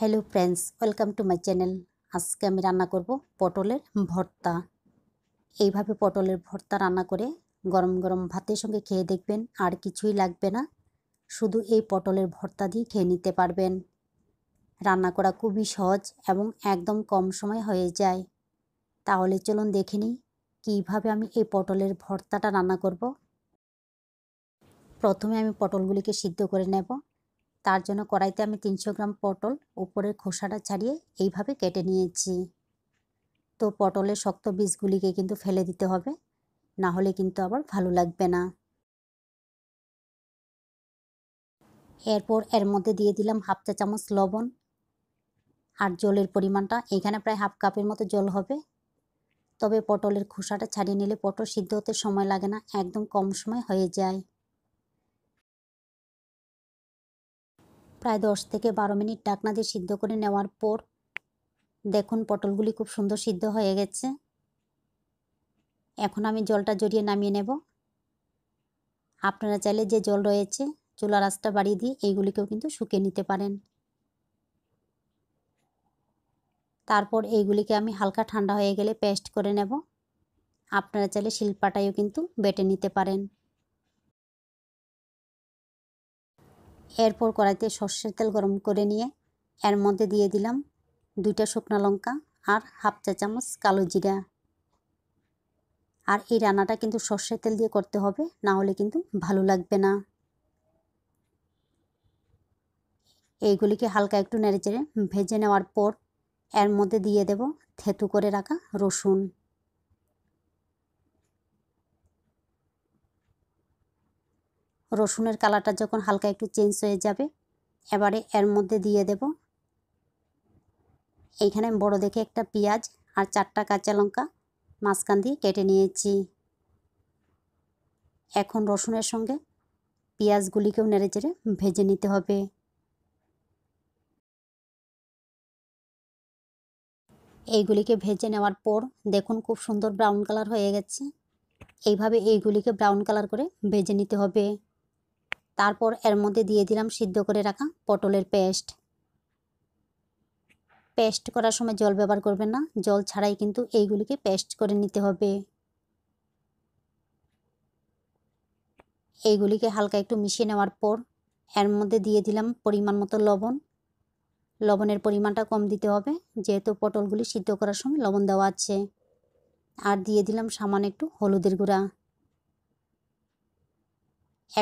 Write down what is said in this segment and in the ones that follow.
hello friends welcome to my channel আজকে আমি রান্না করব পটলের ভর্তা এইভাবে পটলের ভর্তা রান্না করে গরম গরম ভাতের সঙ্গে খেয়ে দেখবেন আর কিছুই লাগবে না শুধু এই পটলের ভর্তা দিয়ে খেয়ে নিতে পারবেন রান্না করা খুবই সহজ এবং একদম কম সময় হয়ে যায় তাহলে চলুন দেখে নিই কীভাবে আমি এই পটলের ভর্তাটা রান্না করব প্রথমে আমি পটলগুলিকে সিদ্ধ করে নেব তার জন্য কড়াইতে আমি তিনশো গ্রাম পটল উপরের খোসাটা ছাড়িয়ে এইভাবে কেটে নিয়েছি তো পটলের শক্ত বীজগুলিকে কিন্তু ফেলে দিতে হবে না হলে কিন্তু আবার ভালো লাগবে না এরপর এর মধ্যে দিয়ে দিলাম হাফ চা চামচ লবণ আর জলের পরিমাণটা এখানে প্রায় হাফ কাপের মতো জল হবে তবে পটলের খোসাটা ছাড়িয়ে নিলে পটল সিদ্ধ হতে সময় লাগে না একদম কম সময় হয়ে যায় প্রায় দশ থেকে বারো মিনিট ডাকনা দিয়ে সিদ্ধ করে নেওয়ার পর দেখুন পটলগুলি খুব সুন্দর সিদ্ধ হয়ে গেছে এখন আমি জলটা জড়িয়ে নামিয়ে নেব আপনারা চাইলে যে জল রয়েছে চুলা রাস্তা বাড়িয়ে দিয়ে এইগুলিকেও কিন্তু শুকিয়ে নিতে পারেন তারপর এইগুলিকে আমি হালকা ঠান্ডা হয়ে গেলে পেস্ট করে নেব আপনারা চাইলে শিল্পাটাইও কিন্তু বেটে নিতে পারেন এরপর কড়াইতে সর্ষের তেল গরম করে নিয়ে এর মধ্যে দিয়ে দিলাম দুইটা শুকনো লঙ্কা আর হাফ চা চামচ কালো জিরা আর এই রান্নাটা কিন্তু সর্ষের তেল দিয়ে করতে হবে না হলে কিন্তু ভালো লাগবে না এইগুলিকে হালকা একটু নেড়েচেড়ে ভেজে নেওয়ার পর এর মধ্যে দিয়ে দেব থেতু করে রাখা রসুন রসুনের কালারটা যখন হালকা একটু চেঞ্জ হয়ে যাবে এবারে এর মধ্যে দিয়ে দেব এইখানে বড় দেখে একটা পেঁয়াজ আর চারটা কাঁচা লঙ্কা মাঝখান দিয়ে কেটে নিয়েছি এখন রসুনের সঙ্গে পেঁয়াজগুলিকেও নেড়ে চেড়ে ভেজে নিতে হবে এইগুলিকে ভেজে নেওয়ার পর দেখুন খুব সুন্দর ব্রাউন কালার হয়ে গেছে এইভাবে এইগুলিকে ব্রাউন কালার করে ভেজে নিতে হবে তারপর এর মধ্যে দিয়ে দিলাম সিদ্ধ করে রাখা পটলের পেস্ট পেস্ট করার সময় জল ব্যবহার করবেন না জল ছাড়াই কিন্তু এইগুলিকে পেস্ট করে নিতে হবে এইগুলিকে হালকা একটু মিশিয়ে নেওয়ার পর এর মধ্যে দিয়ে দিলাম পরিমাণ মতো লবণ লবণের পরিমাণটা কম দিতে হবে যেহেতু পটলগুলি সিদ্ধ করার সময় লবণ দেওয়া আছে আর দিয়ে দিলাম সামান্য একটু হলুদের গুঁড়া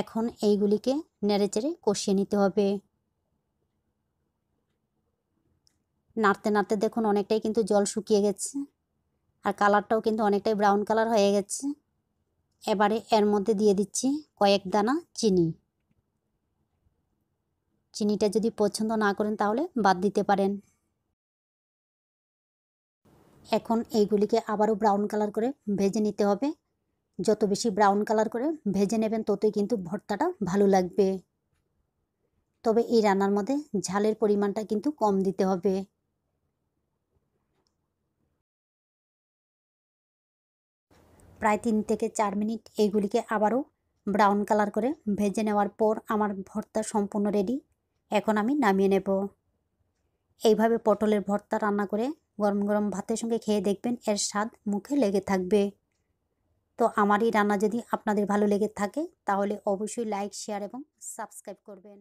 এখন এইগুলিকে নেড়েচেড়ে কষিয়ে নিতে হবে নাড়তে নাড়তে দেখুন অনেকটাই কিন্তু জল শুকিয়ে গেছে আর কালারটাও কিন্তু অনেকটাই ব্রাউন কালার হয়ে গেছে এবারে এর মধ্যে দিয়ে দিচ্ছি কয়েক দানা চিনি চিনিটা যদি পছন্দ না করেন তাহলে বাদ দিতে পারেন এখন এইগুলিকে আবারও ব্রাউন কালার করে ভেজে নিতে হবে যত বেশি ব্রাউন কালার করে ভেজে নেবেন ততই কিন্তু ভর্তাটা ভালো লাগবে তবে এই রান্নার মধ্যে ঝালের পরিমাণটা কিন্তু কম দিতে হবে প্রায় তিন থেকে চার মিনিট এইগুলিকে আবারও ব্রাউন কালার করে ভেজে নেওয়ার পর আমার ভর্তা সম্পূর্ণ রেডি এখন আমি নামিয়ে নেব এইভাবে পটলের ভর্তা রান্না করে গরম গরম ভাতের সঙ্গে খেয়ে দেখবেন এর স্বাদ মুখে লেগে থাকবে তো আমার এই রান্না যদি আপনাদের ভালো লেগে থাকে তাহলে অবশ্যই লাইক শেয়ার এবং সাবস্ক্রাইব করবেন